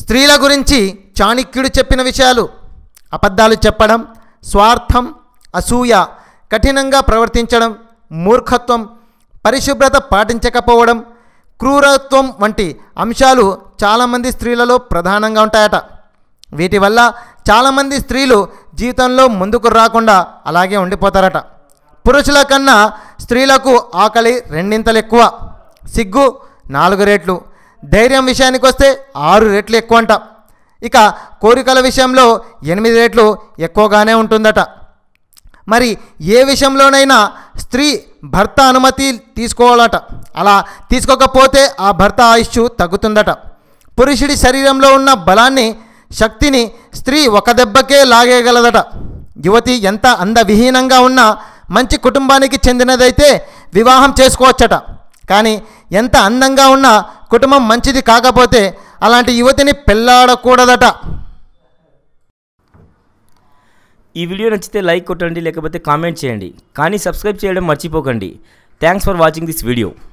స్త్రీల గురించి చాణిక్యుడు చెప్పిన విషయాలు అబద్ధాలు చెప్పడం స్వార్థం అసూయ కఠినంగా ప్రవర్తించడం మూర్ఖత్వం పరిశుభ్రత పాటించకపోవడం క్రూరత్వం వంటి అంశాలు చాలామంది స్త్రీలలో ప్రధానంగా ఉంటాయట వీటి వల్ల చాలామంది స్త్రీలు జీవితంలో ముందుకు రాకుండా అలాగే ఉండిపోతారట పురుషుల కన్నా స్త్రీలకు ఆకలి రెండింతలు ఎక్కువ సిగ్గు నాలుగు రేట్లు ధైర్యం విషయానికి వస్తే ఆరు రేట్లు ఎక్కువ అంట ఇక కోరికల విషయంలో ఎనిమిది రేట్లు ఎక్కువగానే ఉంటుందట మరి ఏ విషయంలోనైనా స్త్రీ భర్త అనుమతి తీసుకోవాలట అలా తీసుకోకపోతే ఆ భర్త ఆయుష్ తగ్గుతుందట పురుషుడి శరీరంలో ఉన్న బలాన్ని శక్తిని స్త్రీ ఒక దెబ్బకే లాగేయగలదట యువతి ఎంత అందవిహీనంగా ఉన్నా మంచి కుటుంబానికి చెందినదైతే వివాహం చేసుకోవచ్చట కానీ ఎంత అందంగా ఉన్నా కుటుంబం మంచిది కాకపోతే అలాంటి యువతిని పెళ్ళాడకూడదట ఈ వీడియో నచ్చితే లైక్ కొట్టండి లేకపోతే కామెంట్ చేయండి కానీ సబ్స్క్రైబ్ చేయడం మర్చిపోకండి thanks for watching this video